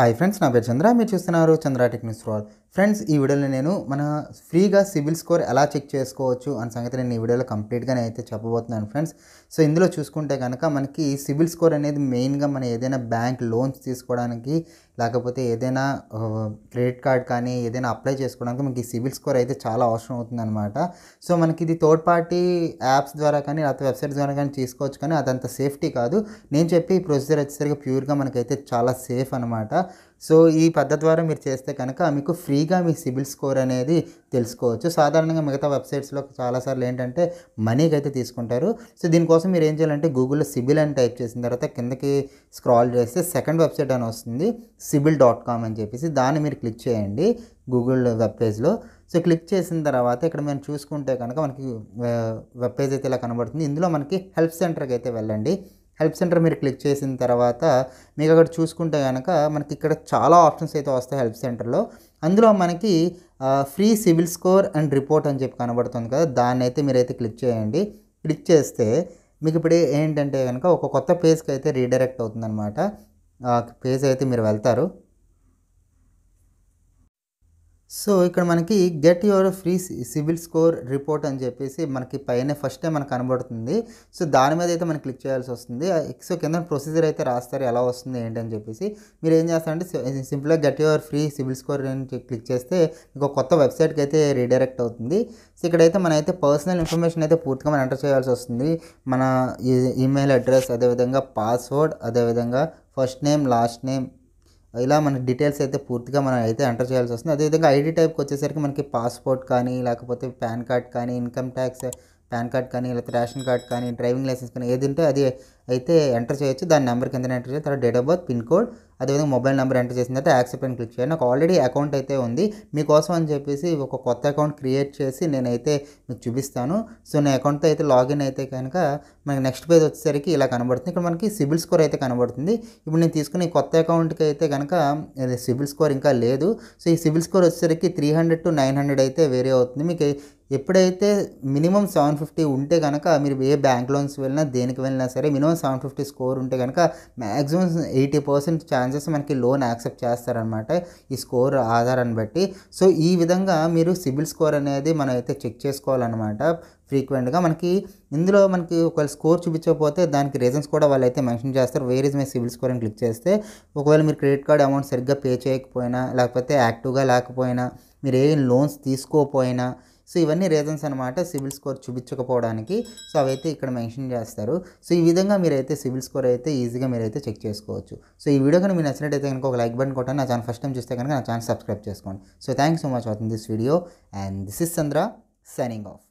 hi friends నా పేరు చంద్ర మీరు చూస్తున్నారు చంద్ర టెక్నిక్స్ న్యూస్ ఫ్రెండ్స్ ఈ వీడియోలో నేను మన ఫ్రీగా సివిల్ స్కోర్ ఎలా చెక్ చేసుకోవచ్చు అనే సంగతి నేను ఈ వీడియోలో కంప్లీట్గా అయితే చెప్పబోతున్నాను ఫ్రెండ్స్ సో ఇందులో చూసుకుంటే కనుక మనకి సివిల్ స్కోర్ అనేది మెయిన్గా మనం ఏదైనా బ్యాంక్ లోన్స్ తీసుకోవడానికి లేకపోతే ఏదైనా క్రెడిట్ కార్డ్ కానీ ఏదైనా అప్లై చేసుకోవడానికి మనకి సివిల్ స్కోర్ అయితే చాలా అవసరం అనమాట సో మనకి ఇది థర్డ్ పార్టీ యాప్స్ ద్వారా కానీ లేకపోతే వెబ్సైట్ ద్వారా కానీ తీసుకోవచ్చు కానీ అదంత సేఫ్టీ కాదు నేను చెప్పి ఈ ప్రొసీజర్ వచ్చేసరికి ప్యూర్గా మనకైతే చాలా సేఫ్ అనమాట సో ఈ పద్ధతి ద్వారా మీరు చేస్తే కనుక మీకు ఫ్రీగా మీ సిబిల్ స్కోర్ అనేది తెలుసుకోవచ్చు సాధారణంగా మిగతా వెబ్సైట్స్లో చాలాసార్లు ఏంటంటే మనీకి అయితే తీసుకుంటారు సో దీనికోసం మీరు ఏం చేయాలంటే గూగుల్లో సిబిల్ అని టైప్ చేసిన తర్వాత కిందకి స్క్రాల్ చేస్తే సెకండ్ వెబ్సైట్ అని వస్తుంది సిబిల్ డాట్ కామ్ అని చెప్పేసి దాన్ని మీరు క్లిక్ చేయండి గూగుల్ వెబ్ పేజ్లో సో క్లిక్ చేసిన తర్వాత ఇక్కడ మనం చూసుకుంటే కనుక మనకి వెబ్ పేజ్ అయితే ఇలా కనబడుతుంది ఇందులో మనకి హెల్ప్ సెంటర్కి అయితే వెళ్ళండి హెల్ప్ సెంటర్ మీరు క్లిక్ చేసిన తర్వాత మీకు అక్కడ చూసుకుంటే కనుక మనకి ఇక్కడ చాలా ఆప్షన్స్ అయితే వస్తాయి హెల్ప్ సెంటర్లో అందులో మనకి free CIBIL score and report అని చెప్పి కనబడుతుంది కదా దాన్ని అయితే మీరైతే క్లిక్ చేయండి క్లిక్ చేస్తే మీకు ఇప్పుడు ఏంటంటే కనుక ఒక కొత్త పేజ్కి అయితే రీడైరెక్ట్ అవుతుందన్నమాట పేజ్ అయితే మీరు వెళ్తారు సో ఇక్కడ మనకి get your free CIBIL score report అని చెప్పేసి మనకి పైన ఫస్టే మనకు కనబడుతుంది సో దాని మీద అయితే మనం క్లిక్ చేయాల్సి వస్తుంది సో కింద ప్రొసీజర్ అయితే రాస్తారు ఎలా వస్తుంది ఏంటి అని చెప్పేసి మీరు ఏం చేస్తారంటే సింపుల్గా get your free CIBIL score అని క్లిక్ చేస్తే మీకు కొత్త వెబ్సైట్కి అయితే రీడైరెక్ట్ అవుతుంది సో ఇక్కడైతే మనం అయితే పర్సనల్ ఇన్ఫర్మేషన్ అయితే పూర్తిగా మనం ఎంటర్ చేయాల్సి వస్తుంది మన ఈమెయిల్ అడ్రస్ అదేవిధంగా పాస్వర్డ్ అదేవిధంగా ఫస్ట్ నేమ్ లాస్ట్ నేమ్ ఐలా మన డిటైల్స్ అయితే పూర్తిగా మనయితే ఎంటర్ చేయాల్సి వస్తుంది అదే విధంగా ఐడి టైప్ వచ్చేసరికి మనకి పాస్పోర్ట్ కాని లేకపోతే ప్యాన్ కార్డ్ కాని ఇన్కమ్ tax పాన్ కార్డ్ కానీ లేకపోతే రేషన్ కార్డ్ కానీ డ్రైవింగ్ లైసెన్స్ కానీ ఏది ఉంటే అది అయితే ఎంటర్ చేయొచ్చు దాని నెంబర్ కింద ఎంటర్ చేయాలి తర్వాత date of birth pin code అదేవిధంగా మొబైల్ నెంబర్ ఎంటర్ చేసిన తర్వాత యాక్సెప్ట్ అని క్లిక్ చేయండి నాకు ఆల్రెడీ అకౌంట్ అయితే ఉంది మీకోసం అని చెప్పేసి ఒక కొత్త అకౌంట్ క్రియేట్ చేసి నేనైతే మీకు చూపిస్తాను సో నా అకౌంట్తో అయితే లాగిన్ అయితే కనుక మనకి నెక్స్ట్ పేజ్ వచ్చేసరికి ఇలా కనబడుతుంది ఇక్కడ మనకి సిబిల్ స్కోర్ అయితే కనబడుతుంది ఇప్పుడు నేను తీసుకున్న ఈ కొత్త అకౌంట్కి అయితే కనుక సిబిల్ స్కోర్ ఇంకా లేదు సో ఈ సిబిల్ స్కోర్ వచ్చేసరికి three hundred to nine hundred అయితే వేరే అవుతుంది మీకు ఎప్పుడైతే మినిమం సెవెన్ ఫిఫ్టీ ఉంటే కనుక మీరు ఏ బ్యాంక్ లోన్స్ వెళ్ళినా దేనికి వెళ్ళినా సరే మినిమం సెవెన్ ఫిఫ్టీ స్కోర్ ఉంటే కనుక మ్యాక్సిమం ఎయిటీ పర్సెంట్ ఛాన్సెస్ మనకి లోన్ యాక్సెప్ట్ చేస్తారనమాట ఈ స్కోర్ ఆధారాన్ని బట్టి సో ఈ విధంగా మీరు సిబిల్ స్కోర్ అనేది మనం అయితే చెక్ చేసుకోవాలన్నమాట ఫ్రీక్వెంట్గా మనకి ఇందులో మనకి ఒకవేళ స్కోర్ చూపించకపోతే దానికి రీజన్స్ కూడా వాళ్ళు అయితే మెన్షన్ చేస్తారు where is my CIBIL score అని క్లిక్ చేస్తే ఒకవేళ మీరు క్రెడిట్ కార్డ్ అమౌంట్ సరిగ్గా పే చేయకపోయినా లేకపోతే యాక్టివ్గా లేకపోయినా మీరు ఏం లోన్స్ తీసుకోకపోయినా సో ఇవన్నీ రీజన్స్ అనమాట సివిల్ స్కోర్ చూపించకపోవడానికి సో అవైతే ఇక్కడ మెన్షన్ చేస్తారు సో ఈ విధంగా మీరైతే సివిల్ స్కోర్ అయితే ఈజీగా మీరైతే చెక్ చేసుకోవచ్చు సో ఈ వీడియో కనుక మీరు నచ్చినట్టయితే కనుక ఒక లైక్ బటన్ కొట్టండి నా ఛానల్ ఫస్ట్ టైం చూస్తే కనుక నా ఛానల్ సబ్స్క్రైబ్ చేసుకోండి సో థ్యాంక్ సో మచ్ అవుతుంది this video and this is Chandra signing of